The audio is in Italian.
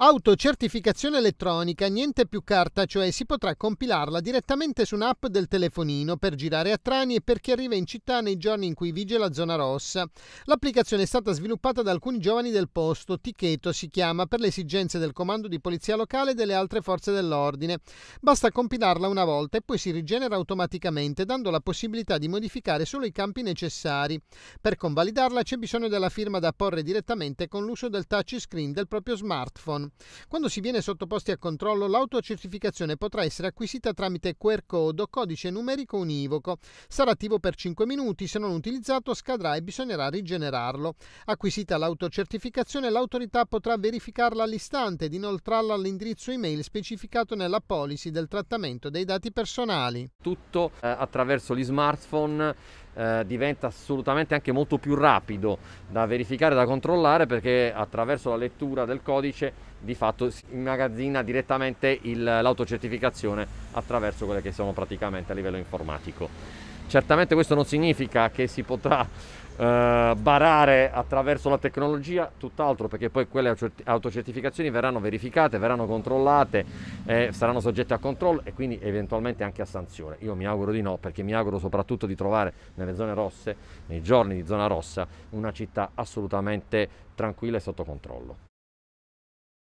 Autocertificazione elettronica, niente più carta, cioè si potrà compilarla direttamente su un'app del telefonino per girare a Trani e per chi arriva in città nei giorni in cui vige la zona rossa. L'applicazione è stata sviluppata da alcuni giovani del posto, Ticheto si chiama, per le esigenze del comando di polizia locale e delle altre forze dell'ordine. Basta compilarla una volta e poi si rigenera automaticamente, dando la possibilità di modificare solo i campi necessari. Per convalidarla c'è bisogno della firma da porre direttamente con l'uso del touchscreen del proprio smartphone. Quando si viene sottoposti a controllo, l'autocertificazione potrà essere acquisita tramite QR code o codice numerico univoco. Sarà attivo per 5 minuti, se non utilizzato scadrà e bisognerà rigenerarlo. Acquisita l'autocertificazione, l'autorità potrà verificarla all'istante ed inoltrarla all'indirizzo email specificato nella policy del trattamento dei dati personali. Tutto eh, attraverso gli smartphone eh, diventa assolutamente anche molto più rapido da verificare, da controllare perché attraverso la lettura del codice di fatto si immagazzina direttamente il, l'autocertificazione attraverso quelle che sono praticamente a livello informatico. Certamente questo non significa che si potrà eh, barare attraverso la tecnologia, tutt'altro, perché poi quelle autocertificazioni verranno verificate, verranno controllate, eh, saranno soggette a controllo e quindi eventualmente anche a sanzione. Io mi auguro di no, perché mi auguro soprattutto di trovare nelle zone rosse, nei giorni di zona rossa, una città assolutamente tranquilla e sotto controllo.